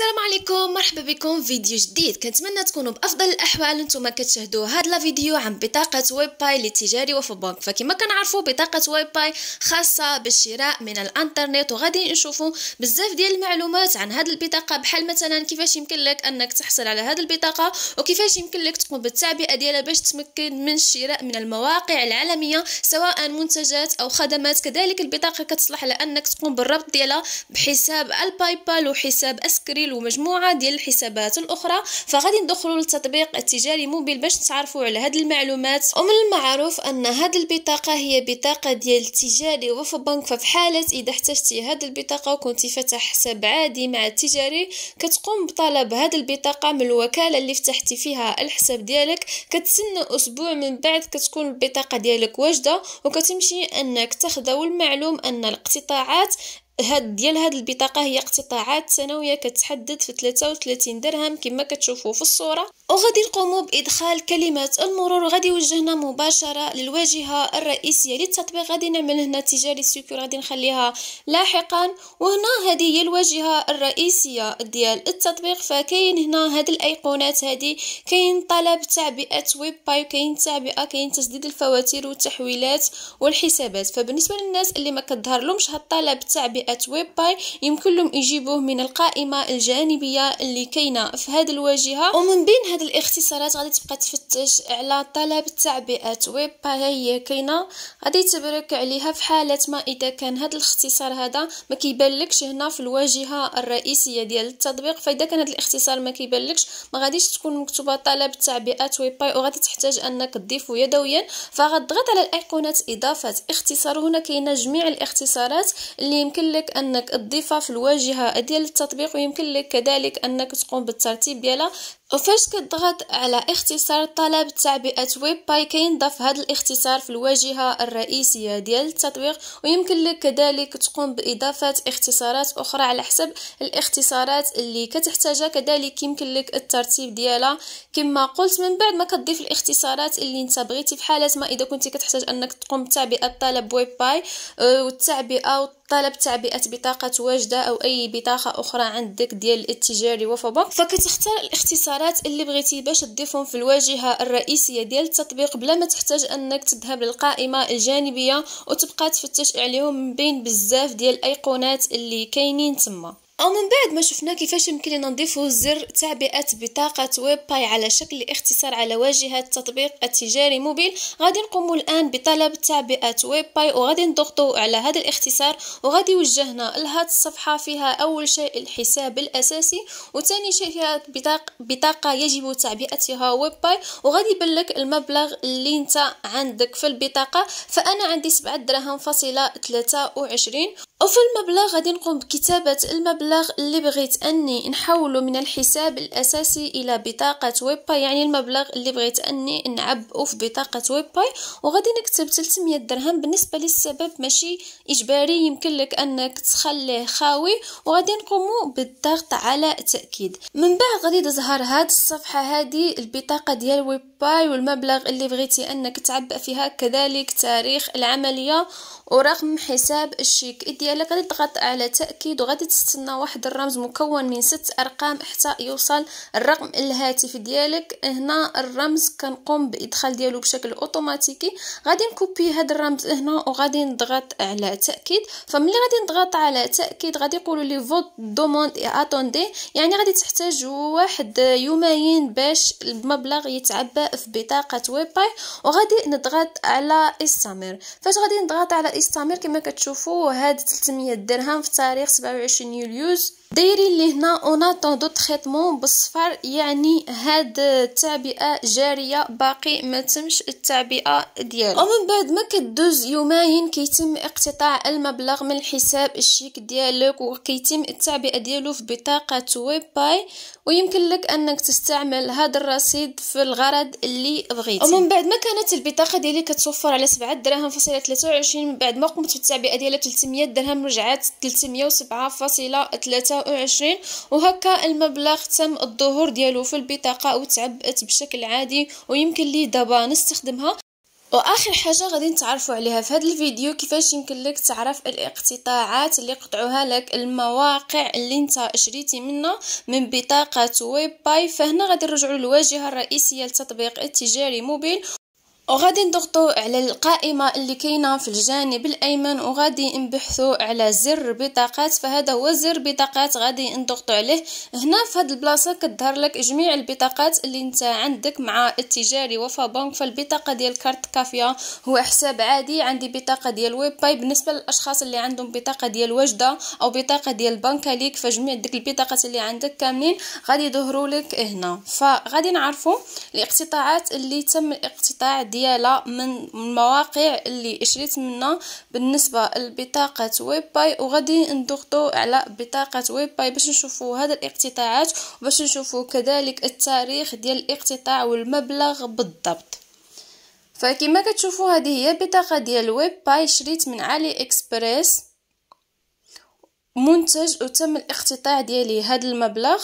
السلام عليكم مرحبا بكم في فيديو جديد كنتمنى تكونوا بافضل الاحوال نتوما كتشاهدوا هذا فيديو عن بطاقه ويب باي للتجاري وفبنك فكما كنعرفوا بطاقه ويب باي خاصه بالشراء من الانترنت وغادي نشوفوا بزاف ديال المعلومات عن هذه البطاقه بحال مثلا كيفاش يمكن لك انك تحصل على هذه البطاقه وكيفاش يمكن لك تقوم بالتعبئه ديالها باش تمكن من الشراء من المواقع العالميه سواء منتجات او خدمات كذلك البطاقه كتصلح لانك تقوم بالربط ديالها بحساب الباي بال وحساب اسكريل موبيل ومجموعه ديال الحسابات الاخرى فغادي ندخلوا للتطبيق التجاري موبيل باش تعرفوا على هاد المعلومات ومن المعروف ان هاد البطاقه هي بطاقه ديال التجاري وفي بنك ففي حاله اذا احتجتي هاد البطاقه وكنتي فاتح حساب عادي مع التجاري كتقوم بطلب هاد البطاقه من الوكاله اللي فتحتي فيها الحساب ديالك كتسنى اسبوع من بعد كتكون البطاقه ديالك واجده وكتمشي انك تاخذ المعلوم ان الاقتطاعات هاد ديال هاد البطاقه هي اقتطاعات سنويه كتحدد في 33 درهم كما كتشوفوا في الصوره وغادي نقوموا بادخال كلمات المرور غادي يوجهنا مباشره للواجهه الرئيسيه للتطبيق غادي نعمل هنا تجاري سيكور غادي نخليها لاحقا وهنا هذه هي الواجهه الرئيسيه ديال التطبيق فكاين هنا هاد الايقونات هذه كاين طلب تعبئه ويب باي كاين تعبئه كاين تسديد الفواتير والتحويلات والحسابات فبالنسبه للناس اللي ما كتظهر لهمش هاد الطلب تعبئة تطبيقات ويب باي يمكن لهم يجيبوه من القائمه الجانبيه اللي كاينه في هذه الواجهه ومن بين هذه الاختصارات غادي تبقى تفتش على طلب تعبئات ويب باي هي كاينه غادي تبرك عليها في حاله ما اذا كان هذا الاختصار هذا ما كيبانلكش هنا في الواجهه الرئيسيه ديال التطبيق فاذا كان هذا الاختصار ما كيبانلكش ما غاديش تكون مكتوبه طلب تعبئات ويب باي وغادي تحتاج انك تضيفه يدويا فغضغط على الايقونات اضافه اختصار هنا كاينه جميع الاختصارات اللي يمكن يمكن لك انك تضيفها في الواجهه ديال التطبيق ويمكن لك كذلك انك تقوم بالترتيب ديالها وفاش كتضغط على اختصار طلب تعبئة ويب باي كينضاف هذا الاختصار في الواجهة الرئيسية ديال التطبيق ويمكن لك كذلك تقوم بإضافة اختصارات أخرى على حسب الاختصارات اللي كتحتاجها كذلك يمكن لك الترتيب ديالها كما قلت من بعد ما كتضيف الاختصارات اللي انت بغيتي في حالة ما إذا كنت كتحتاج أنك تقوم بتعبئة طلب ويب باي والتعبئة طلب تعبئة بطاقة واجدة أو أي بطاقة أخرى عندك ديال التجاري وفبا فكتختار الاختصار العبارات اللي بغيتي باش تضيفهم في الواجهة الرئيسية ديال التطبيق بلا ما تحتاج انك تذهب للقائمة الجانبية وتبقى تفتش عليهم من بين بزاف ديال الايقونات اللي كاينين تما ومن بعد ما شفنا كيفاش يمكن لنا نضيفو زر تعبئه بطاقه ويب باي على شكل اختصار على واجهه التطبيق التجاري موبيل غادي نقوم الان بطلب تعبئه ويب باي وغادي نضغطو على هذا الاختصار وغادي يوجهنا لهاد الصفحه فيها اول شيء الحساب الاساسي وثاني شيء فيها بطاق بطاقه يجب تعبئتها ويب باي وغادي يبلك المبلغ اللي انت عندك في البطاقه فانا عندي سبعة دراهم فاصله وعشرين وفي المبلغ غادي نقوم بكتابة المبلغ اللي بغيت أني نحوله من الحساب الأساسي إلى بطاقة ويباي يعني المبلغ اللي بغيت أني نعبئه في بطاقة ويباي وغادي نكتب 300 درهم بالنسبة للسبب ماشي إجباري يمكن لك أنك تخليه خاوي وغادي نقوم بالضغط على تأكيد من بعد غادي تظهر هاد الصفحة هادي البطاقة ديال ويباي والمبلغ اللي بغيتي أنك تعبئ فيها كذلك تاريخ العملية ورقم حساب الشيك ديالك غادي تضغط على تاكيد وغادي تستنى واحد الرمز مكون من ست ارقام حتى يوصل الرقم الهاتف ديالك هنا الرمز كنقوم بادخال ديالو بشكل اوتوماتيكي غادي نكوبي هذا الرمز هنا وغادي نضغط على تاكيد فملي غادي نضغط على تاكيد غادي يقولوا لي فوت دوموند اتوندي يعني غادي تحتاج واحد يومين باش المبلغ يتعبى في بطاقه ويب باي وغادي نضغط على استمر فاش غادي نضغط على استمر كما كتشوفوا هاد 300 درهم في تاريخ 27 يوليوز دايرين هنا اون اتوندو تريتمون بالصفر يعني هاد التعبئه جاريه باقي ما تمش التعبئه ديالو ومن بعد ما كدوز يومين كيتم اقتطاع المبلغ من الحساب الشيك ديالك وكيتم التعبئه ديالو في بطاقه ويب باي ويمكن لك انك تستعمل هذا الرصيد في الغرض اللي بغيتي ومن بعد ما كانت البطاقه ديالي كتوفر على 7 دراهم فاصله 23 من بعد ما قمت بالتعبئه ديالها 300 درهم رجعات 307.3 وعشرين وهكا المبلغ تم الظهور ديالو في البطاقة وتعبئت بشكل عادي ويمكن لي دابا نستخدمها واخر حاجه غادي نتعرفوا عليها في هذا الفيديو كيفاش يمكن لك تعرف الاقتطاعات اللي قطعوها لك المواقع اللي انت شريتي منها من بطاقه ويب باي فهنا غادي نرجعوا للواجهه الرئيسيه للتطبيق التجاري موبيل وغادي نضغطوا على القائمة اللي كاينة في الجانب الأيمن وغادي نبحثوا على زر بطاقات فهذا هو زر بطاقات غادي نضغطوا عليه هنا في هاد البلاصة كتظهر لك جميع البطاقات اللي انت عندك مع التجاري وفا بنك فالبطاقة ديال كارت كافيا هو حساب عادي عندي بطاقة ديال ويب باي بالنسبة للأشخاص اللي عندهم بطاقة ديال وجدة أو بطاقة ديال بنك ليك فجميع ديك البطاقات اللي عندك كاملين غادي يظهروا لك هنا فغادي نعرفوا الاقتطاعات اللي تم الاقتطاع دي دياله من المواقع اللي شريت منها بالنسبه لبطاقه ويب باي وغادي نضغطو على بطاقه ويب باي باش نشوفوا هاد الاقتطاعات وباش نشوفوا كذلك التاريخ ديال الاقتطاع والمبلغ بالضبط فكما كتشوفوا هذه هي بطاقه ديال ويب باي شريت من علي اكسبريس منتج وتم الاقتطاع ديالي هذا المبلغ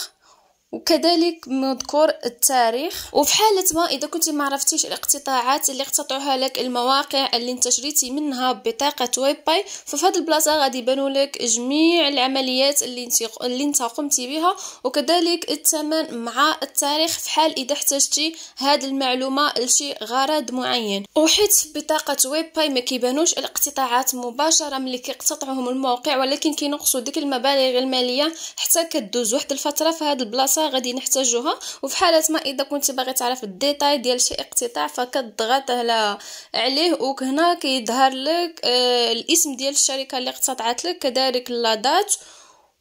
وكذلك مذكور التاريخ وفي حالة ما إذا كنت ما عرفتيش الاقتطاعات اللي اقتطعوها لك المواقع اللي انت شريتي منها بطاقة ويباي ففي هذه البلاصة غادي يبانوا لك جميع العمليات اللي انت اللي انت قمتي بها وكذلك الثمن مع التاريخ في حال إذا احتجتي هذه المعلومة لشي غرض معين وحيت في بطاقة ويباي ما كيبانوش الاقتطاعات مباشرة ملي كيقتطعهم الموقع ولكن كينقصوا ديك المبالغ المالية حتى كدوز واحد الفترة في هذه البلاصة غادي نحتاجوها وفي حاله ما اذا كنت باغي تعرف الديتاي ديال شي اقتطاع فكتضغط على عليه وهنا كيظهر لك آه الاسم ديال الشركه اللي اقتطعت لك كذلك لا دات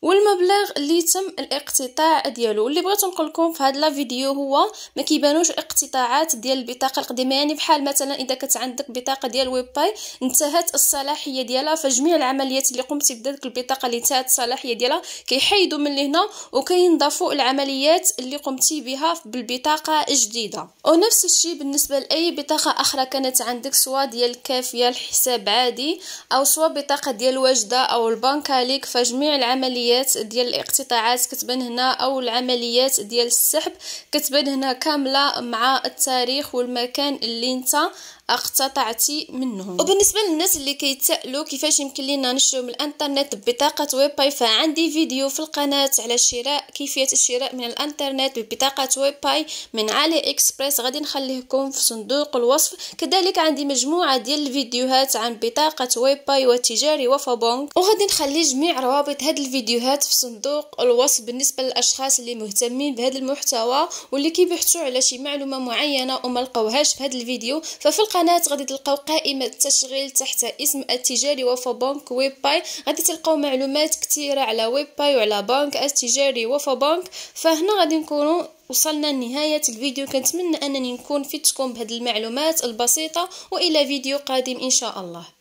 والمبلغ اللي تم الاقتطاع ديالو اللي بغيت نقول لكم في هذا الفيديو هو ما كيبانوش الاقتطاعات ديال البطاقه القديمه يعني بحال مثلا اذا كانت عندك بطاقه ديال ويب باي انتهت الصلاحيه ديالها فجميع العمليات اللي قمتي بذلك البطاقه اللي انتهت الصلاحيه ديالها كيحيدوا من هنا وكينضافوا العمليات اللي قمتي بها بالبطاقه الجديده ونفس الشيء بالنسبه لاي بطاقه اخرى كانت عندك سواء ديال الكافيه الحساب عادي او سواء بطاقه ديال واجده او البنكه ليك فجميع العمليات العمليات ديال الاقتطاعات كتبان هنا او العمليات ديال السحب كتبان هنا كامله مع التاريخ والمكان اللي انت اقتطعت منهم وبالنسبه للناس اللي كيتسائلوا كيفاش يمكن لينا نشرو من الانترنت ببطاقه ويب باي فعندي فيديو في القناه على الشراء كيفيه الشراء من الانترنت ببطاقه ويب باي من علي اكسبريس غادي نخليهكم في صندوق الوصف كذلك عندي مجموعه ديال الفيديوهات عن بطاقه ويب باي وتجاري وفابونك وغادي نخلي جميع روابط هاد الفيديوهات في صندوق الوصف بالنسبه للاشخاص اللي مهتمين بهذا المحتوى واللي كيبحثوا على شي معلومه معينه وما لقاوهاش في هذا الفيديو ففي القناه غادي تلقاو قائمه التشغيل تحت اسم التجاري وفا بنك ويب باي غادي تلقاو معلومات كثيره على ويب باي وعلى بنك التجاري وفا بنك فهنا غادي نكونوا وصلنا لنهاية الفيديو كنتمنى أنني نكون فدتكم بهذه المعلومات البسيطة وإلى فيديو قادم إن شاء الله